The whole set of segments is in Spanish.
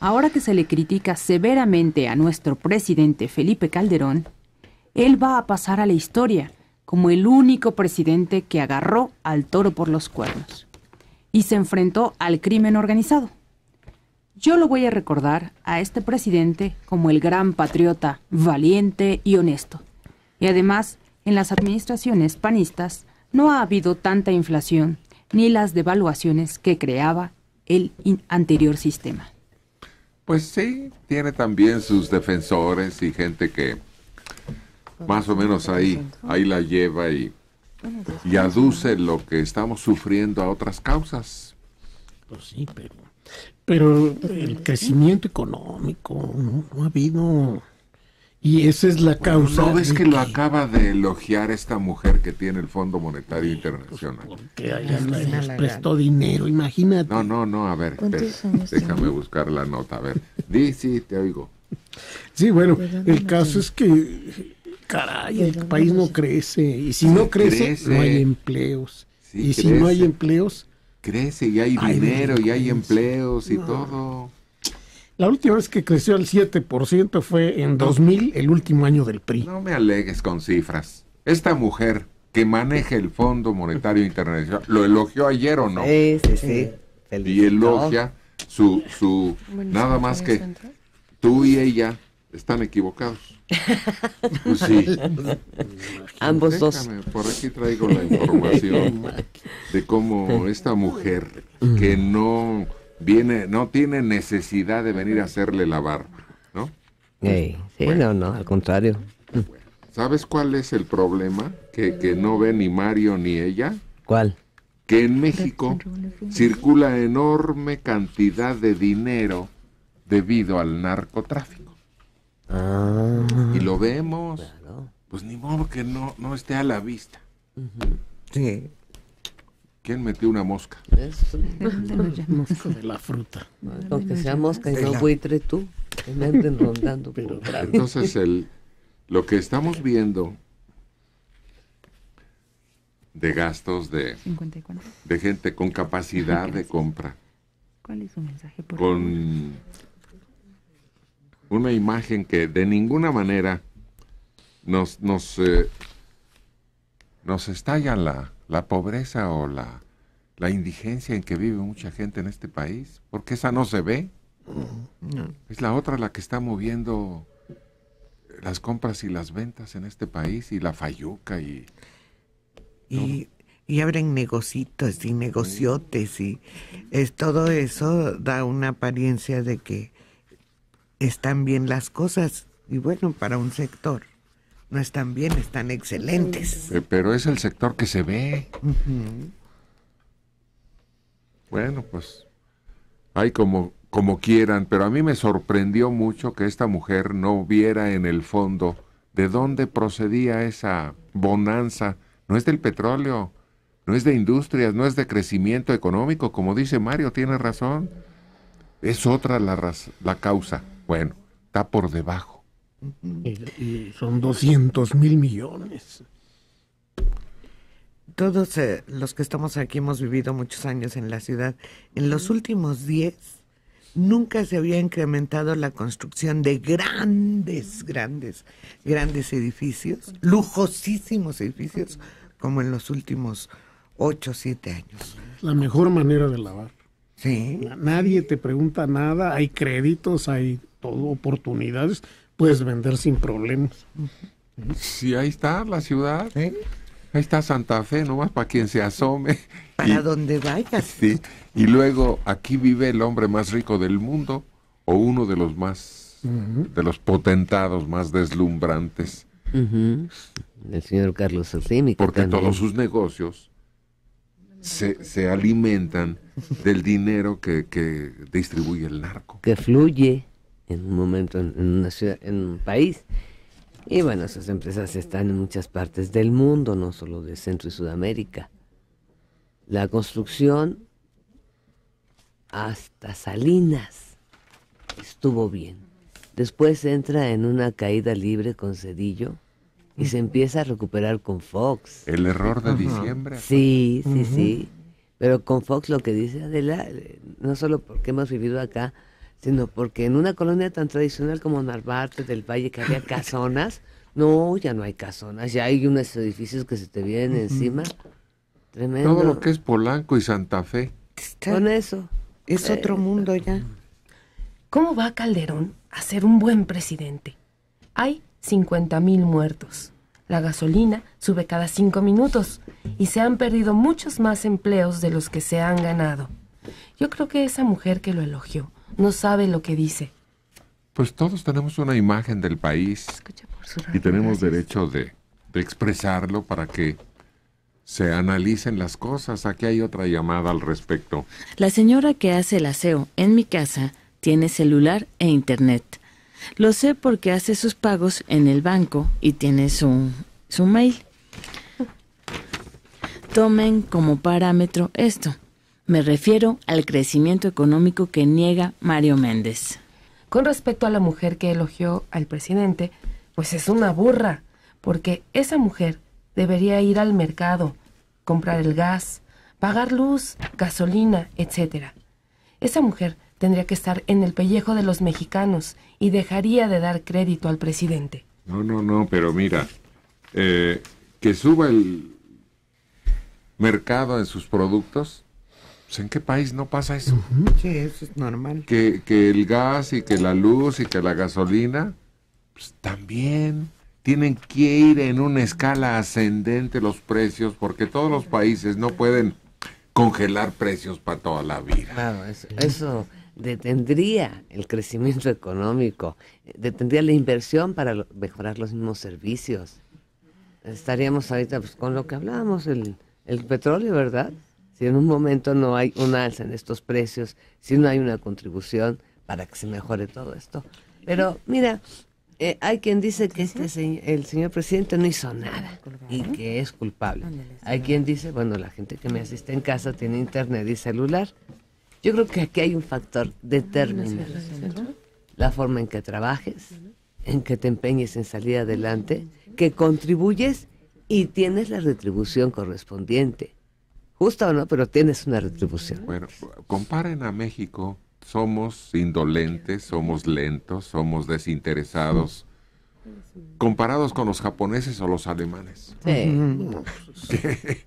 ahora que se le critica severamente a nuestro presidente Felipe Calderón, él va a pasar a la historia como el único presidente que agarró al toro por los cuernos y se enfrentó al crimen organizado. Yo lo voy a recordar a este presidente como el gran patriota, valiente y honesto. Y además, en las administraciones panistas no ha habido tanta inflación ni las devaluaciones que creaba el anterior sistema. Pues sí, tiene también sus defensores y gente que más o menos ahí, ahí la lleva y, y aduce lo que estamos sufriendo a otras causas. Pues sí, pero, pero el crecimiento económico no, no ha habido y esa es la causa. ¿No que lo acaba de elogiar esta mujer que tiene el Fondo Monetario pues, pues, Internacional? porque nos prestó dinero, imagínate. No, no, no, a ver, déjame buscar la nota, a ver. Di, sí, te oigo. Sí, bueno, el caso es que, caray, el país no crece. Y si no crece, no hay empleos. y si no hay empleos... Crece y hay, dinero, y hay empleos y todo. La última vez que creció al 7% fue en 2000, el último año del PRI. No me alegues con cifras. Esta mujer que maneja el Fondo Monetario Internacional, ¿lo elogió ayer o no? Sí, sí, sí. Y elogia su... su nada más que tú y ella están equivocados. Pues sí. Ambos pues dos. Por aquí traigo la información de cómo esta mujer mm. que no viene, no tiene necesidad de venir a hacerle la barba, ¿no? sí, bueno. no, no, al contrario. ¿Sabes cuál es el problema que, no ve ni Mario ni ella? ¿Cuál? Que en México circula enorme cantidad de dinero debido al narcotráfico. Ah, y lo vemos, pues ni modo que no, no esté a la vista. Sí. ¿Quién metió una mosca? mosca de la fruta. Aunque sea mosca y no buitre tú, que me anden rondando. entonces, el, lo que estamos viendo de gastos de, de gente con capacidad de compra. ¿Cuál es su mensaje? con una imagen que de ninguna manera nos, nos, eh, nos estalla la la pobreza o la, indigencia en que vive mucha gente en este país, porque esa no se ve. Es la otra la que está moviendo las compras y las ventas en este país y la fayuca y... Y, abren negocitos y negociotes y es, todo eso da una apariencia de que están bien las cosas y bueno, para un sector no están bien, están excelentes. Eh, pero es el sector que se ve. Bueno, pues hay como, como quieran, pero a mí me sorprendió mucho que esta mujer no viera en el fondo de dónde procedía esa bonanza. No es del petróleo, no es de industrias, no es de crecimiento económico, como dice Mario, tiene razón. Es otra la, la causa. Bueno, está por debajo y, son 200 mil millones. Todos eh, los que estamos aquí hemos vivido muchos años en la ciudad. En los últimos 10 nunca se había incrementado la construcción de grandes, grandes, grandes edificios, lujosísimos edificios, como en los últimos 8 7 años. La mejor manera de lavar. Sí. Nadie te pregunta nada, hay créditos, hay todo, oportunidades puedes vender sin problemas. Sí, ahí está la ciudad. Ahí está Santa Fe, nomás para quien se asome. Para donde vayas. Sí, y luego aquí vive el hombre más rico del mundo o uno de los más, de los potentados más deslumbrantes. El señor Carlos Slim. Porque todos sus negocios se, alimentan del dinero que, que distribuye el narco. Que fluye en un momento en, una ciudad, en un país. Y bueno, esas empresas están en muchas partes del mundo, no solo de Centro y Sudamérica. La construcción hasta Salinas estuvo bien. Después entra en una caída libre con Cedillo y se empieza a recuperar con Fox. El error de diciembre. Sí, sí, sí. Pero con Fox lo que dice Adela, eh, no solo porque hemos vivido acá, sino porque en una colonia tan tradicional como Narvarte del Valle, que había casonas, no, ya no hay casonas, ya hay unos edificios que se te vienen encima. Tremendo. Todo lo que es Polanco y Santa Fe. Con eso. Es otro mundo ya. ¿Cómo va Calderón a ser un buen presidente? Hay 50 mil muertos. La gasolina sube cada cinco minutos y se han perdido muchos más empleos de los que se han ganado. Yo creo que esa mujer que lo elogió no sabe lo que dice. Pues todos tenemos una imagen del país y tenemos derecho de, expresarlo para que se analicen las cosas. Aquí hay otra llamada al respecto. La señora que hace el aseo en mi casa tiene celular e internet. Lo sé porque hace sus pagos en el banco y tiene su, su mail. Tomen como parámetro esto. Me refiero al crecimiento económico que niega Mario Méndez. Con respecto a la mujer que elogió al presidente, pues es una burra, porque esa mujer debería ir al mercado, comprar el gas, pagar luz, gasolina, etc. Esa mujer tendría que estar en el pellejo de los mexicanos y dejaría de dar crédito al presidente. No, no, no, pero mira, eh, que suba el mercado de sus productos pues, ¿En qué país no pasa eso? Sí, eso es normal. Que, el gas y que la luz y que la gasolina, pues, también tienen que ir en una escala ascendente los precios, porque todos los países no pueden congelar precios para toda la vida. Claro, eso, eso detendría el crecimiento económico, detendría la inversión para mejorar los mismos servicios. Estaríamos ahorita pues, con lo que hablábamos, el, el petróleo, ¿verdad? si en un momento no hay un alza en estos precios, si no hay una contribución para que se mejore todo esto. Pero mira, eh, hay quien dice que este el señor presidente no hizo nada y que es culpable. Hay quien dice, bueno, la gente que me asiste en casa tiene internet y celular. Yo creo que aquí hay un factor determinante. La forma en que trabajes, en que te empeñes en salir adelante, que contribuyes y tienes la retribución correspondiente. Justo o no, pero tienes una retribución. Bueno, comparen a México. Somos indolentes, somos lentos, somos desinteresados. Comparados con los japoneses o los alemanes. Sí.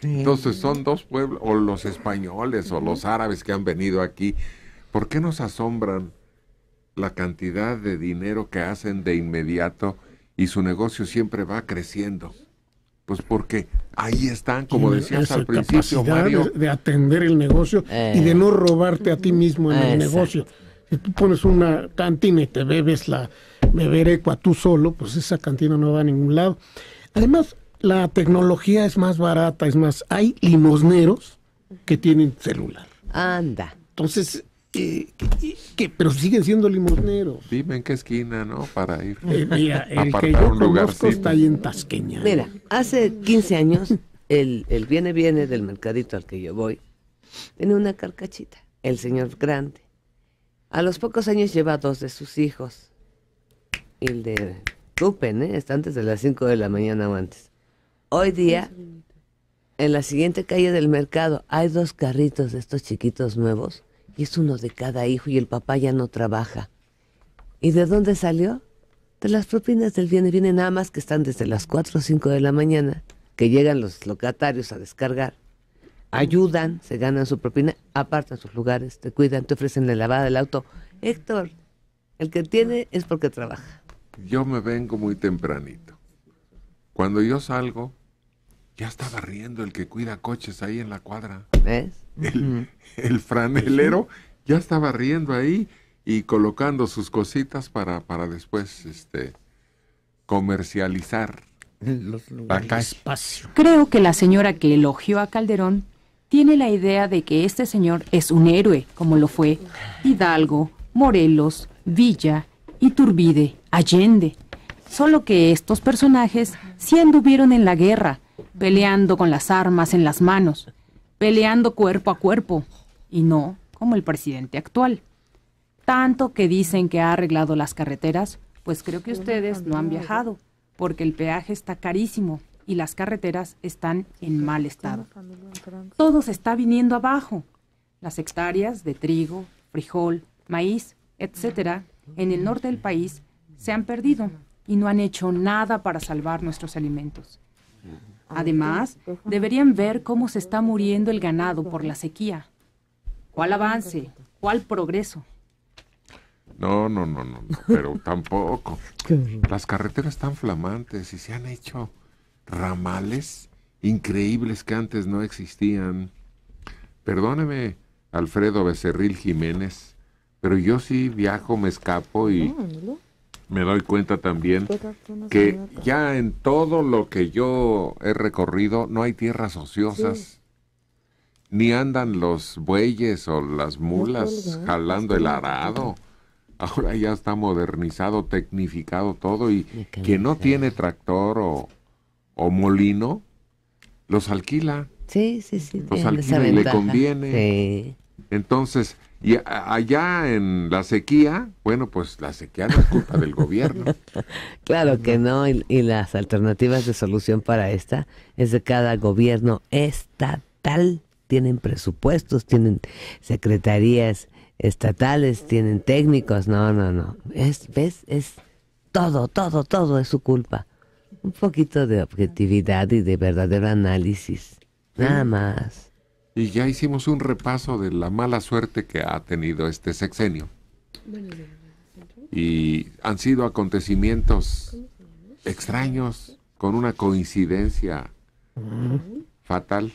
Entonces son dos pueblos, o los españoles o los árabes que han venido aquí. ¿Por qué nos asombran la cantidad de dinero que hacen de inmediato y su negocio siempre va creciendo? Pues porque ahí están, como decías al principio, Mario. De, atender el negocio y de eh. no robarte a ti mismo en el negocio. Si tú pones una cantina y te bebes la beber tú solo, pues esa cantina no va a ningún lado. Además, la tecnología es más barata, es más, hay limosneros que tienen celular. Anda. Entonces, que, pero siguen siendo limosneros. Dime en qué esquina, ¿no? Para ir. Eh, mira, el que yo conozco está ahí en Tasqueña. Mira, hace 15 años, el, viene viene del mercadito al que yo voy, tiene una carcachita, el señor grande. A los pocos años lleva dos de sus hijos. el de Cupen, ¿eh? Está antes de las 5 de la mañana o antes. Hoy día, en la siguiente calle del mercado, hay dos carritos de estos chiquitos nuevos y es uno de cada hijo y el papá ya no trabaja. ¿Y de dónde salió? De las propinas del bien. viene nada que están desde las 4 o 5 de la mañana, que llegan los locatarios a descargar. Ayudan, se ganan su propina, apartan sus lugares, te cuidan, te ofrecen la lavada del auto. Héctor, el que tiene es porque trabaja. Yo me vengo muy tempranito. Cuando yo salgo, ya estaba riendo el que cuida coches ahí en la cuadra. ¿Ves? El, franelero ya estaba riendo ahí y colocando sus cositas para, para después este, comercializar Los Creo que la señora que elogió a Calderón tiene la idea de que este señor es un héroe, como lo fue Hidalgo, Morelos, Villa, y Turbide Allende. Solo que estos personajes sí anduvieron en la guerra, peleando con las armas en las manos, peleando cuerpo a cuerpo, y no como el presidente actual. Tanto que dicen que ha arreglado las carreteras, pues creo que ustedes no han viajado, porque el peaje está carísimo y las carreteras están en mal estado. Todo se está viniendo abajo. Las hectáreas de trigo, frijol, maíz, etcétera, en el norte del país se han perdido y no han hecho nada para salvar nuestros alimentos. Ah, Además, deberían ver cómo se está muriendo el ganado por la sequía. ¿Cuál avance? ¿Cuál progreso? No, no, no, no, pero tampoco. Las carreteras están flamantes y se han hecho ramales increíbles que antes no existían. Perdóneme, Alfredo Becerril Jiménez, pero yo sí viajo, me escapo y me doy cuenta también que ya en todo lo que yo he recorrido no hay tierras ociosas. Ni andan los bueyes o las mulas jalando el arado. Ahora ya está modernizado, tecnificado todo y que no tiene tractor o, molino, los alquila. Sí, sí, sí. Los alquila y le conviene. Entonces, y allá en la sequía, bueno, pues la sequía no es culpa del gobierno. Claro que no, y, las alternativas de solución para esta es de cada gobierno estatal. Tienen presupuestos, tienen secretarías estatales, tienen técnicos. No, no, no. Es, ¿Ves? Es todo, todo, todo es su culpa. Un poquito de objetividad y de verdadero análisis. Nada más y ya hicimos un repaso de la mala suerte que ha tenido este sexenio. Y han sido acontecimientos extraños con una coincidencia fatal.